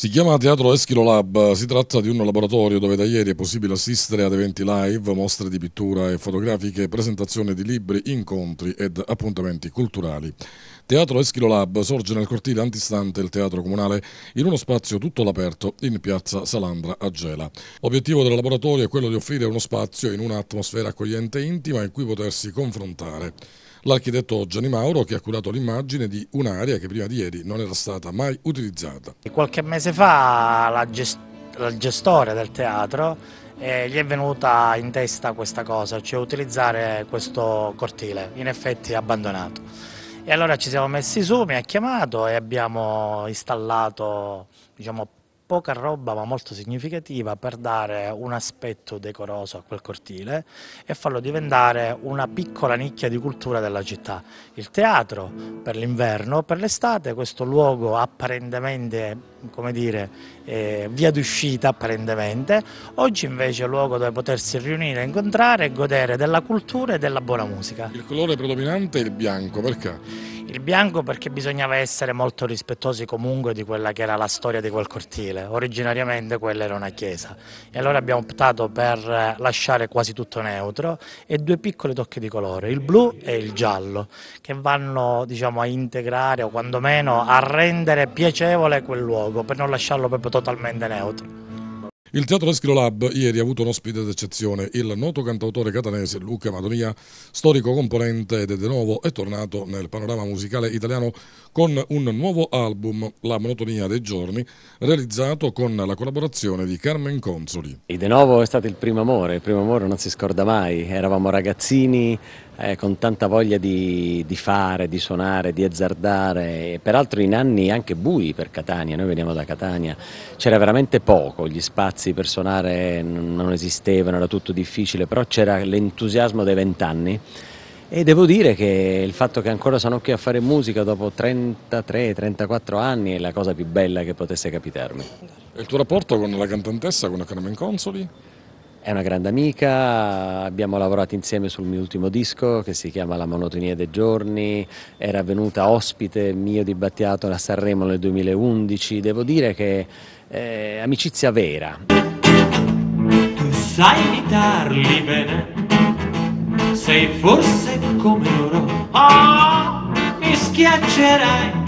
Si chiama Teatro Eschilo Lab, si tratta di un laboratorio dove da ieri è possibile assistere ad eventi live, mostre di pittura e fotografiche, presentazione di libri, incontri ed appuntamenti culturali. Teatro Eschilo Lab sorge nel cortile antistante il Teatro Comunale in uno spazio tutto all'aperto in piazza Salandra a Gela. L'obiettivo del laboratorio è quello di offrire uno spazio in un'atmosfera accogliente e intima in cui potersi confrontare l'architetto Gianni Mauro che ha curato l'immagine di un'area che prima di ieri non era stata mai utilizzata. Qualche mese fa la, gest la gestore del teatro eh, gli è venuta in testa questa cosa, cioè utilizzare questo cortile, in effetti abbandonato. E allora ci siamo messi su, mi ha chiamato e abbiamo installato diciamo, poca roba ma molto significativa per dare un aspetto decoroso a quel cortile e farlo diventare una piccola nicchia di cultura della città. Il teatro per l'inverno, per l'estate questo luogo apparentemente come dire, eh, via d'uscita apparentemente, oggi invece è un luogo dove potersi riunire, incontrare e godere della cultura e della buona musica. Il colore predominante è il bianco, perché? Il bianco perché bisognava essere molto rispettosi comunque di quella che era la storia di quel cortile, originariamente quella era una chiesa e allora abbiamo optato per lasciare quasi tutto neutro e due piccoli tocchi di colore, il blu e il giallo, che vanno diciamo, a integrare o quantomeno a rendere piacevole quel luogo per non lasciarlo proprio totalmente neutro. Il Teatro Eschilo Lab ieri ha avuto un ospite d'eccezione, il noto cantautore catanese Luca Madonia, storico componente ed è di nuovo è tornato nel panorama musicale italiano con un nuovo album, La monotonia dei giorni, realizzato con la collaborazione di Carmen Consoli. E di nuovo è stato il primo amore, il primo amore non si scorda mai, eravamo ragazzini, eh, con tanta voglia di, di, fare, di suonare, di azzardare, peraltro in anni anche bui per Catania, noi veniamo da Catania, c'era veramente poco, gli spazi per suonare non esistevano, era tutto difficile, però c'era l'entusiasmo dei vent'anni e devo dire che il fatto che ancora sono qui a fare musica dopo 33-34 anni è la cosa più bella che potesse capitarmi. E il tuo rapporto con la cantantessa, con la Carmen Consoli? È una grande amica, abbiamo lavorato insieme sul mio ultimo disco che si chiama La monotonia dei giorni, era venuta ospite mio di Battiato a Sanremo nel 2011, devo dire che è eh, amicizia vera. Tu sai imitarli bene, sei forse come loro, oh, mi schiaccerai